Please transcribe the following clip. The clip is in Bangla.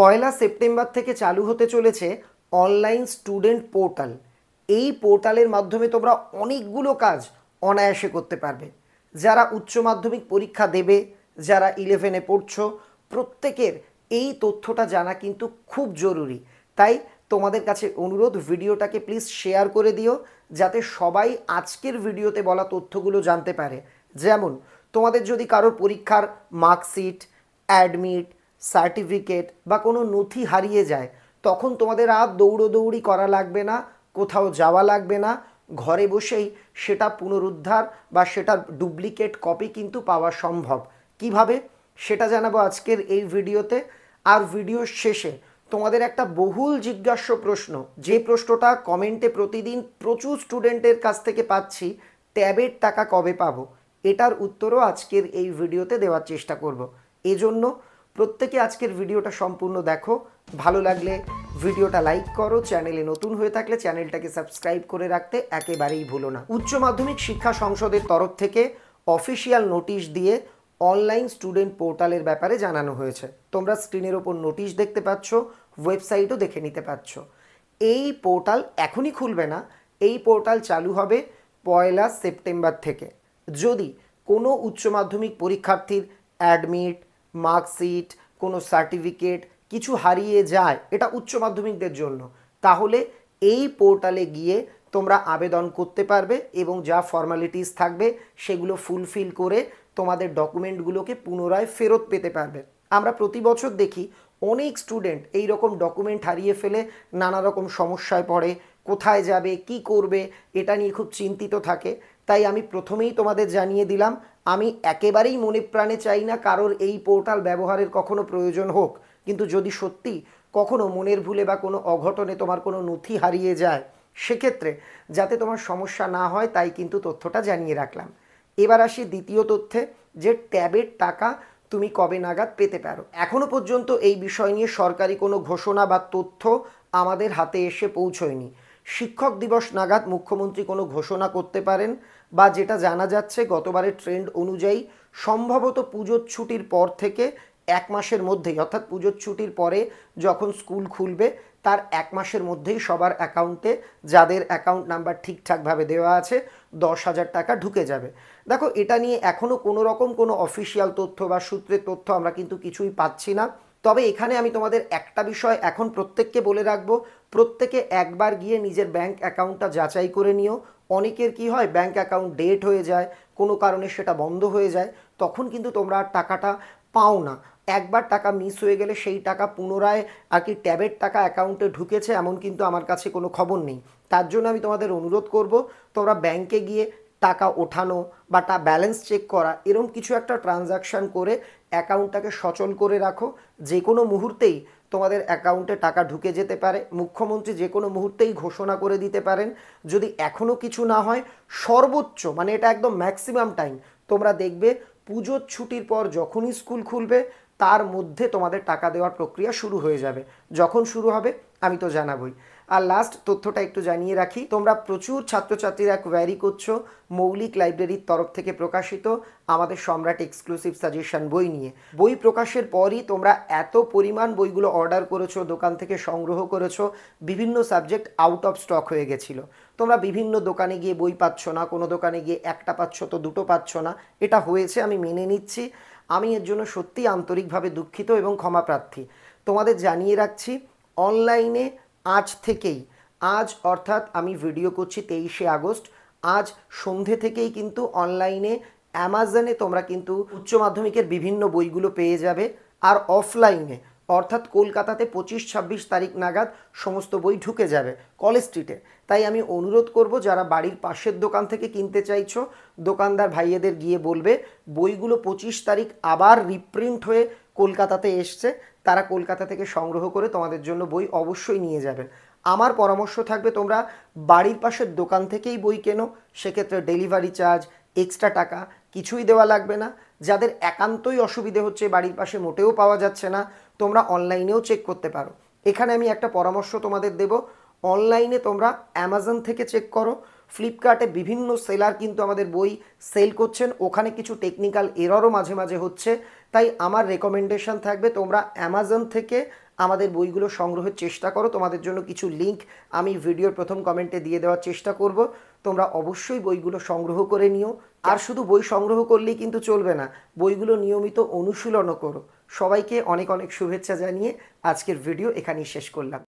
পয়লা সেপ্টেম্বর থেকে চালু হতে চলেছে অনলাইন স্টুডেন্ট পোর্টাল এই পোর্টালের মাধ্যমে তোমরা অনেকগুলো কাজ অনায়াসে করতে পারবে যারা উচ্চ মাধ্যমিক পরীক্ষা দেবে যারা ইলেভেনে পড়ছো প্রত্যেকের এই তথ্যটা জানা কিন্তু খুব জরুরি তাই তোমাদের কাছে অনুরোধ ভিডিওটাকে প্লিজ শেয়ার করে দিও যাতে সবাই আজকের ভিডিওতে বলা তথ্যগুলো জানতে পারে যেমন তোমাদের যদি কারোর পরীক্ষার মার্কশিট অ্যাডমিট সার্টিফিকেট বা কোনো নথি হারিয়ে যায় তখন তোমাদের আর দৌড়োদৌড়ি করা লাগবে না কোথাও যাওয়া লাগবে না ঘরে বসেই সেটা পুনরুদ্ধার বা সেটার ডুপ্লিকেট কপি কিন্তু পাওয়া সম্ভব কিভাবে সেটা জানাবো আজকের এই ভিডিওতে আর ভিডিওর শেষে তোমাদের একটা বহুল জিজ্ঞাস্য প্রশ্ন যে প্রশ্নটা কমেন্টে প্রতিদিন প্রচুর স্টুডেন্টের কাছ থেকে পাচ্ছি ট্যাবের টাকা কবে পাবো এটার উত্তরও আজকের এই ভিডিওতে দেওয়ার চেষ্টা করব এজন্য প্রত্যেকে আজকের ভিডিওটা সম্পূর্ণ দেখো ভালো লাগলে ভিডিওটা লাইক করো চ্যানেলে নতুন হয়ে থাকলে চ্যানেলটাকে সাবস্ক্রাইব করে রাখতে একেবারেই ভুলো না উচ্চ মাধ্যমিক শিক্ষা সংসদের তরফ থেকে অফিসিয়াল নোটিশ দিয়ে অনলাইন স্টুডেন্ট পোর্টালের ব্যাপারে জানানো হয়েছে তোমরা স্ক্রিনের ওপর নোটিশ দেখতে পাচ্ছ ওয়েবসাইটও দেখে নিতে পারছ এই পোর্টাল এখনই খুলবে না এই পোর্টাল চালু হবে পয়লা সেপ্টেম্বর থেকে যদি কোনো উচ্চ মাধ্যমিক পরীক্ষার্থীর অ্যাডমিট মার্কশিট কোনো সার্টিফিকেট কিছু হারিয়ে যায় এটা উচ্চ মাধ্যমিকদের জন্য তাহলে এই পোর্টালে গিয়ে তোমরা আবেদন করতে পারবে এবং যা ফর্মালিটিস থাকবে সেগুলো ফুলফিল করে তোমাদের ডকুমেন্টগুলোকে পুনরায় ফেরত পেতে পারবে আমরা প্রতি বছর দেখি অনেক স্টুডেন্ট এই রকম ডকুমেন্ট হারিয়ে ফেলে নানা রকম সমস্যায় পড়ে কোথায় যাবে কি করবে এটা নিয়ে খুব চিন্তিত থাকে তাই আমি প্রথমেই তোমাদের জানিয়ে দিলাম আমি একেবারেই মনে প্রাণে চাই না কারোর এই পোর্টাল ব্যবহারের কখনো প্রয়োজন হোক কিন্তু যদি সত্যি কখনো মনের ভুলে বা কোনো অঘটনে তোমার কোনো নথি হারিয়ে যায় সেক্ষেত্রে যাতে তোমার সমস্যা না হয় তাই কিন্তু তথ্যটা জানিয়ে রাখলাম এবার আসি দ্বিতীয় তথ্যে যে ট্যাবের টাকা তুমি কবে নাগাদ পেতে পারো এখনও পর্যন্ত এই বিষয় নিয়ে সরকারি কোনো ঘোষণা বা তথ্য আমাদের হাতে এসে পৌঁছয়নি শিক্ষক দিবস নাগাদ মুখ্যমন্ত্রী কোনো ঘোষণা করতে পারেন বা যেটা জানা যাচ্ছে গতবারের ট্রেন্ড অনুযায়ী সম্ভবত পুজোর ছুটির পর থেকে এক মাসের মধ্যেই অর্থাৎ পুজোর ছুটির পরে যখন স্কুল খুলবে তার এক মাসের মধ্যেই সবার অ্যাকাউন্টে যাদের অ্যাকাউন্ট নাম্বার ঠিকঠাকভাবে দেওয়া আছে দশ হাজার টাকা ঢুকে যাবে দেখো এটা নিয়ে এখনও কোনো রকম কোনো অফিসিয়াল তথ্য বা সূত্রের তথ্য আমরা কিন্তু কিছুই পাচ্ছি না তবে এখানে আমি তোমাদের একটা বিষয় এখন প্রত্যেককে বলে রাখবো প্রত্যেকে একবার গিয়ে নিজের ব্যাংক অ্যাকাউন্টটা যাচাই করে নিও অনেকের কি হয় ব্যাংক অ্যাকাউন্ট ডেট হয়ে যায় কোনো কারণে সেটা বন্ধ হয়ে যায় তখন কিন্তু তোমরা টাকাটা পাও না একবার টাকা মিস হয়ে গেলে সেই টাকা পুনরায় আর কি ট্যাবের টাকা অ্যাকাউন্টে ঢুকেছে এমন কিন্তু আমার কাছে কোনো খবর নেই তার জন্য আমি তোমাদের অনুরোধ করব তোমরা ব্যাংকে গিয়ে টাকা ওঠানো বা তা ব্যালেন্স চেক করা এরম কিছু একটা ট্রানজাকশান করে অ্যাকাউন্টটাকে সচল করে রাখো যে কোনো মুহূর্তেই তোমাদের অ্যাকাউন্টে টাকা ঢুকে যেতে পারে মুখ্যমন্ত্রী যে কোনো মুহূর্তেই ঘোষণা করে দিতে পারেন যদি এখনও কিছু না হয় সর্বোচ্চ মানে এটা একদম ম্যাক্সিমাম টাইম তোমরা দেখবে পুজোর ছুটির পর যখনই স্কুল খুলবে তার মধ্যে তোমাদের টাকা দেওয়ার প্রক্রিয়া শুরু হয়ে যাবে যখন শুরু হবে আমি তো জানাবই আর লাস্ট তথ্যটা একটু জানিয়ে রাখি তোমরা প্রচুর ছাত্রছাত্রীরা কোয়ারি করছো মৌলিক লাইব্রেরির তরফ থেকে প্রকাশিত আমাদের সম্রাট এক্সক্লুসিভ সাজেশন বই নিয়ে বই প্রকাশের পরই তোমরা এত পরিমাণ বইগুলো অর্ডার করেছো দোকান থেকে সংগ্রহ করেছো বিভিন্ন সাবজেক্ট আউট অফ স্টক হয়ে গেছিলো তোমরা বিভিন্ন দোকানে গিয়ে বই পাচ্ছ না কোনো দোকানে গিয়ে একটা পাচ্ছ তো দুটো পাচ্ছ না এটা হয়েছে আমি মেনে নিচ্ছি আমি এর জন্য সত্যি আন্তরিকভাবে দুঃখিত এবং ক্ষমাপ্রার্থী তোমাদের জানিয়ে রাখছি অনলাইনে আজ থেকেই আজ অর্থাৎ আমি ভিডিও করছি তেইশে আগস্ট আজ সন্ধে থেকেই কিন্তু অনলাইনে অ্যামাজনে তোমরা কিন্তু উচ্চ মাধ্যমিকের বিভিন্ন বইগুলো পেয়ে যাবে আর অফলাইনে অর্থাৎ কলকাতাতে পঁচিশ ছাব্বিশ তারিখ নাগাদ সমস্ত বই ঢুকে যাবে কলেজ স্ট্রিটে তাই আমি অনুরোধ করব যারা বাড়ির পাশের দোকান থেকে কিনতে চাইছো দোকানদার ভাইয়েদের গিয়ে বলবে বইগুলো পঁচিশ তারিখ আবার রিপ্রিন্ট হয়ে কলকাতাতে এসছে তারা কলকাতা থেকে সংগ্রহ করে তোমাদের জন্য বই অবশ্যই নিয়ে যাবেন আমার পরামর্শ থাকবে তোমরা বাড়ির পাশের দোকান থেকেই বই কেনো সেক্ষেত্রে ডেলিভারি চার্জ এক্সট্রা টাকা কিছুই দেওয়া লাগবে না যাদের একান্তই অসুবিধে হচ্ছে বাড়ির পাশে মোটেও পাওয়া যাচ্ছে না তোমরা অনলাইনেও চেক করতে পারো এখানে আমি একটা পরামর্শ তোমাদের দেব অনলাইনে তোমরা অ্যামাজন থেকে চেক করো ফ্লিপকার্টে বিভিন্ন সেলার কিন্তু আমাদের বই সেল করছেন ওখানে কিছু টেকনিক্যাল এররও মাঝে মাঝে হচ্ছে তাই আমার রেকমেন্ডেশন থাকবে তোমরা অ্যামাজন থেকে আমাদের বইগুলো সংগ্রহের চেষ্টা করো তোমাদের জন্য কিছু লিংক আমি ভিডিওর প্রথম কমেন্টে দিয়ে দেওয়ার চেষ্টা করব তোমরা অবশ্যই বইগুলো সংগ্রহ করে নিও আর শুধু বই সংগ্রহ করলেই কিন্তু চলবে না বইগুলো নিয়মিত অনুশীলনও করো সবাইকে অনেক অনেক শুভেচ্ছা জানিয়ে আজকের ভিডিও এখানেই শেষ করলাম